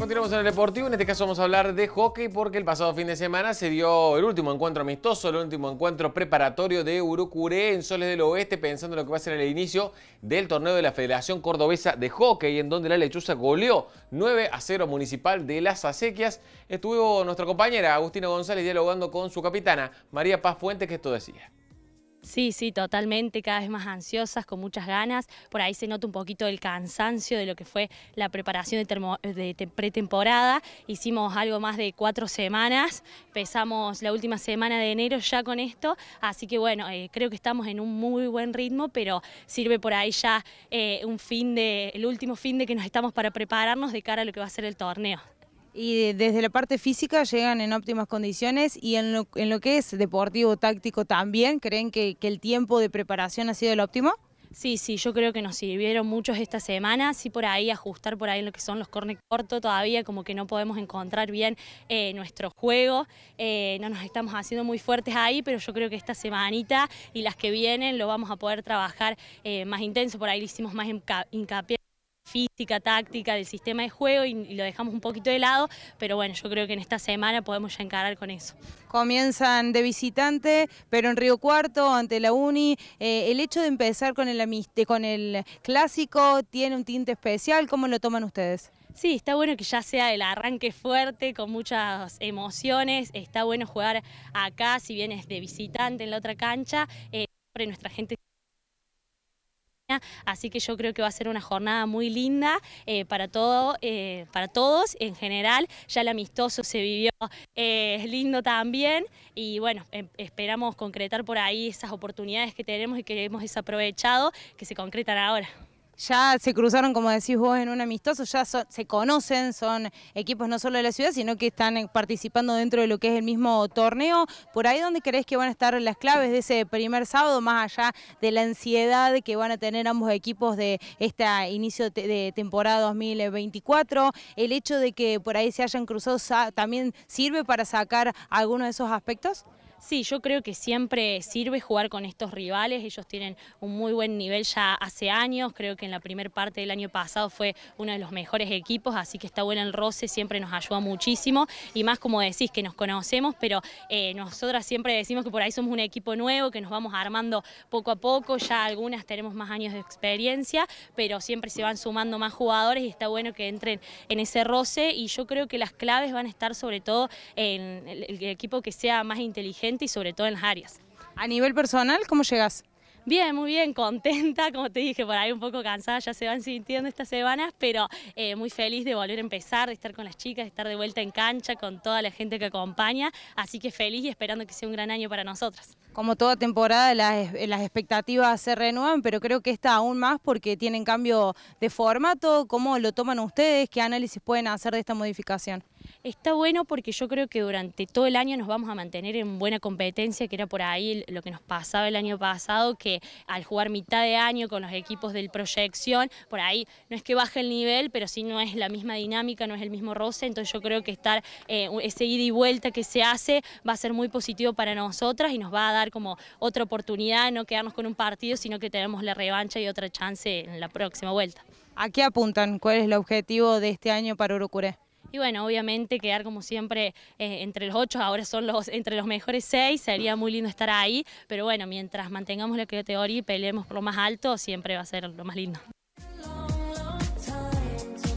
Continuamos en el deportivo, en este caso vamos a hablar de hockey porque el pasado fin de semana se dio el último encuentro amistoso, el último encuentro preparatorio de Urucuré en Soles del Oeste, pensando en lo que va a ser el inicio del torneo de la Federación Cordobesa de Hockey, en donde la lechuza goleó 9 a 0 municipal de las acequias. Estuvo nuestra compañera Agustina González dialogando con su capitana María Paz Fuentes, que esto decía. Sí, sí, totalmente, cada vez más ansiosas, con muchas ganas. Por ahí se nota un poquito el cansancio de lo que fue la preparación de, de pretemporada. Hicimos algo más de cuatro semanas, empezamos la última semana de enero ya con esto, así que bueno, eh, creo que estamos en un muy buen ritmo, pero sirve por ahí ya eh, un fin de, el último fin de que nos estamos para prepararnos de cara a lo que va a ser el torneo. Y desde la parte física llegan en óptimas condiciones y en lo, que es deportivo, táctico también, ¿creen que, el tiempo de preparación ha sido el óptimo? Sí, sí, yo creo que nos sirvieron muchos esta semana, sí por ahí ajustar por ahí lo que son los corners cortos, todavía como que no podemos encontrar bien eh, nuestro juego, eh, no nos estamos haciendo muy fuertes ahí, pero yo creo que esta semanita y las que vienen lo vamos a poder trabajar eh, más intenso, por ahí le hicimos más hincapié física, táctica, del sistema de juego y, lo dejamos un poquito de lado, pero bueno, yo creo que en esta semana podemos ya encarar con eso. Comienzan de visitante, pero en Río Cuarto, ante la Uni, eh, el hecho de empezar con el, con el clásico tiene un tinte especial, ¿cómo lo toman ustedes? Sí, está bueno que ya sea el arranque fuerte, con muchas emociones, está bueno jugar acá, si bien es de visitante en la otra cancha, eh, nuestra gente Así que yo creo que va a ser una jornada muy linda eh, para, todo, eh, para todos en general. Ya el amistoso se vivió eh, es lindo también y bueno, em, esperamos concretar por ahí esas oportunidades que tenemos y que hemos desaprovechado que se concretan ahora ya se cruzaron, como decís vos, en un amistoso, ya se conocen, son equipos no solo de la ciudad, sino que están eh, participando dentro de lo que es el mismo torneo. ¿Por ahí dónde crees que van a estar las claves de ese primer sábado, más allá de la ansiedad que van a tener ambos equipos de este inicio de temporada 2024? ¿El hecho de que por ahí se hayan cruzado también sirve para sacar algunos de esos aspectos? Sí, yo creo que siempre sirve jugar con estos rivales, ellos tienen un muy buen nivel ya hace años, creo que en la primera parte del año pasado fue uno de los mejores equipos, así que está bueno el roce, siempre nos ayuda muchísimo y más como decís que nos conocemos, pero eh, nosotras siempre decimos que por ahí somos un equipo nuevo, que nos vamos armando poco a poco, ya algunas tenemos más años de experiencia, pero siempre se van sumando más jugadores y está bueno que entren en ese roce y yo creo que las claves van a estar sobre todo en el equipo que sea más inteligente y sobre todo en las áreas. A nivel personal, ¿cómo llegas? Bien, muy bien, contenta, como te dije, por ahí un poco cansada, ya se van sintiendo estas semanas, pero eh, muy feliz de volver a empezar, de estar con las chicas, de estar de vuelta en cancha con toda la gente que acompaña, así que feliz y esperando que sea un gran año para nosotras. Como toda temporada las, eh, las expectativas se renuevan, pero creo que esta aún más porque tienen cambio de formato, ¿cómo lo toman ustedes? ¿Qué análisis pueden hacer de esta modificación? Está bueno porque yo creo que durante todo el año nos vamos a mantener en buena competencia, que era por ahí lo que nos pasaba el año pasado, que al jugar mitad de año con los equipos del proyección, por ahí no es que baje el nivel, pero sí no es la misma dinámica, no es el mismo roce, entonces yo creo que estar eh, ese ida y vuelta que se hace va a ser muy positivo para nosotras y nos va a dar como otra oportunidad, no quedarnos con un partido, sino que tenemos la revancha y otra chance en la próxima vuelta. ¿A qué apuntan? ¿Cuál es el objetivo de este año para Urucuré? Y bueno, obviamente quedar como siempre eh, entre los ocho, ahora son los entre los mejores seis, sería muy lindo estar ahí, pero bueno, mientras mantengamos la crioteoría y peleemos por lo más alto, siempre va a ser lo más lindo.